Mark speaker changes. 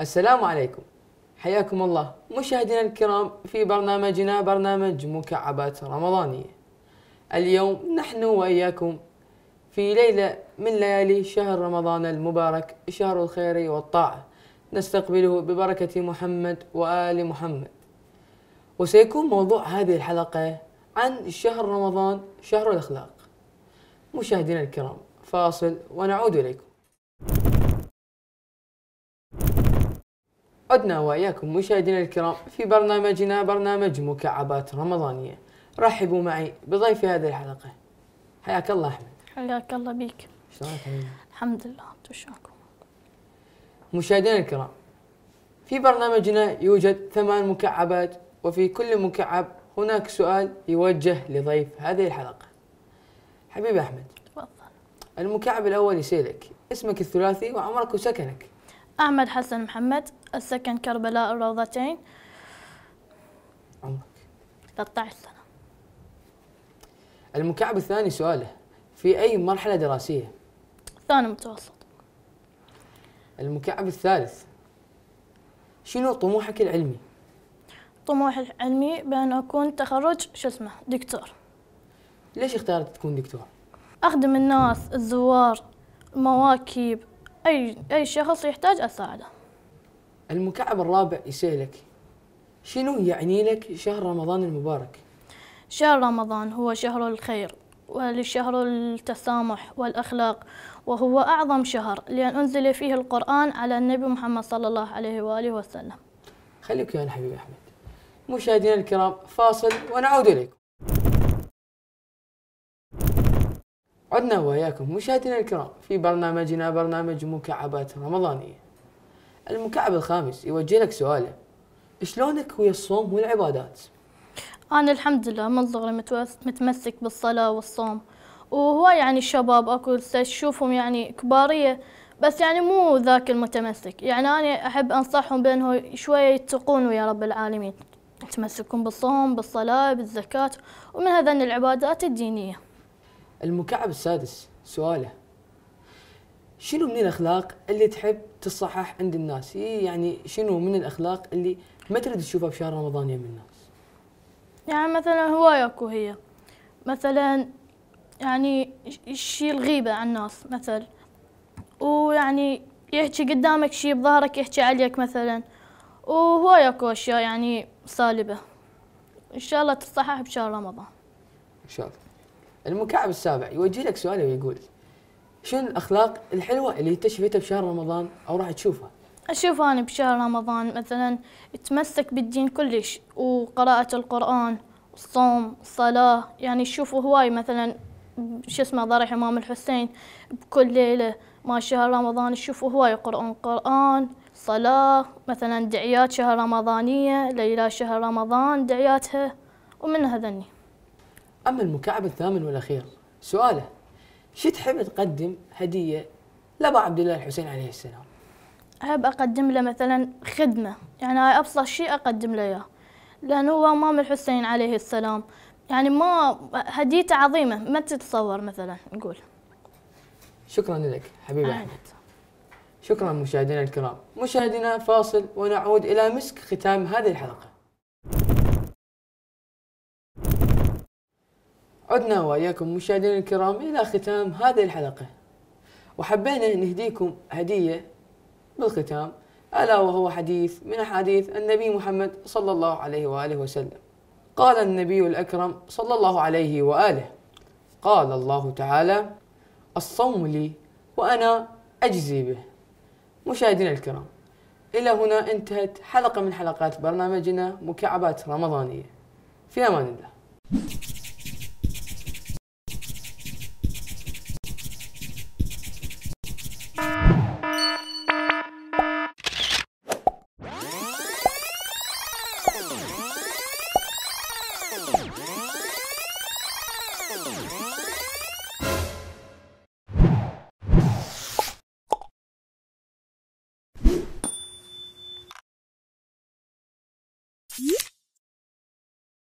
Speaker 1: السلام عليكم حياكم الله مشاهدينا الكرام في برنامجنا برنامج مكعبات رمضانية اليوم نحن وإياكم في ليلة من ليالي شهر رمضان المبارك شهر الخير والطاعة نستقبله ببركة محمد وآل محمد وسيكون موضوع هذه الحلقة عن شهر رمضان شهر الأخلاق مشاهدينا الكرام فاصل ونعود إليكم عدنا وإياكم مشاهدينا الكرام في برنامجنا برنامج مكعبات رمضانية رحبوا معي بضيف هذه الحلقة حياك الله أحمد
Speaker 2: حياك الله بيك شلونك الحمد لله تشاكم
Speaker 1: مشاهدينا الكرام في برنامجنا يوجد ثمان مكعبات وفي كل مكعب هناك سؤال يوجه لضيف هذه الحلقة حبيبي أحمد تفضل المكعب الأول يسألك اسمك الثلاثي وعمرك وسكنك
Speaker 2: أحمد حسن محمد السكن كربلاء الروضتين عمرك 13 سنة
Speaker 1: المكعب الثاني سؤاله في أي مرحلة دراسية؟
Speaker 2: ثاني متوسط
Speaker 1: المكعب الثالث شنو طموحك العلمي؟
Speaker 2: طموحي العلمي بأن أكون تخرج شو اسمه دكتور ليش اخترت تكون دكتور؟ أخدم الناس الزوار المواكب أي أي شخص يحتاج أساعده
Speaker 1: المكعب الرابع يسألك شنو يعني لك شهر رمضان المبارك؟
Speaker 2: شهر رمضان هو شهر الخير والشهر التسامح والأخلاق وهو أعظم شهر لأن أنزل فيه القرآن على النبي محمد صلى الله عليه وآله وسلم
Speaker 1: خليك يا حبيبي أحمد مشاهدينا الكرام فاصل ونعود إليكم عدنا وإياكم مشاهدينا الكرام في برنامجنا برنامج مكعبات رمضانية المكعب الخامس يوجه لك سؤاله شلونك ويا الصوم والعبادات؟
Speaker 2: أنا الحمد لله من صغري متمسك بالصلاة والصوم وهو يعني الشباب أكو تشوفهم يعني كبارية بس يعني مو ذاك المتمسك يعني أنا أحب أنصحهم بأنه شوية يتقون ويا رب العالمين يتمسكون بالصوم بالصلاة بالزكاة ومن هذن العبادات الدينية
Speaker 1: المكعب السادس سؤاله شنو من الاخلاق اللي تحب تصحح عند الناس؟ يعني شنو من الاخلاق اللي ما تريد تشوفها بشهر رمضان يم الناس؟
Speaker 2: يعني مثلا هواية اكو هي مثلا يعني يشيل الغيبة عن الناس مثل ويعني يحكي قدامك شيء بظهرك يحكي عليك مثلا وهواية اكو اشياء يعني سالبة ان شاء الله تصحح بشهر رمضان
Speaker 1: ان شاء الله المكعب السابع يوجه لك سؤال ويقول شنو الاخلاق الحلوه اللي انت شفتها بشهر رمضان او راح تشوفها؟
Speaker 2: اشوف انا بشهر رمضان مثلا اتمسك بالدين كلش وقراءة القرآن الصوم الصلاة يعني شوفوا هواي مثلا شو اسمه ضريح امام الحسين بكل ليلة ما شهر رمضان تشوفوا هواي قرآن قرآن صلاة مثلا دعيات شهر رمضانية ليلة شهر رمضان دعياتها ومن هذني
Speaker 1: أما المكعب الثامن والأخير سؤاله شو تحب تقدم هديه لابا عبد الله الحسين عليه السلام؟
Speaker 2: احب اقدم له مثلا خدمه يعني هاي ابسط شيء اقدم له اياه لانه هو امام الحسين عليه السلام يعني ما هديته عظيمه ما تتصور مثلا نقول
Speaker 1: شكرا لك حبيبي احمد شكرا مشاهدينا الكرام مشاهدينا فاصل ونعود الى مسك ختام هذه الحلقه عدنا وإياكم مشاهدينا الكرام إلى ختام هذه الحلقة وحبينا نهديكم هدية بالختام ألا وهو حديث من أحاديث النبي محمد صلى الله عليه وآله وسلم قال النبي الأكرم صلى الله عليه وآله قال الله تعالى الصوم لي وأنا أجزي به مشاهدينا الكرام إلى هنا انتهت حلقة من حلقات برنامجنا مكعبات رمضانية في أمان الله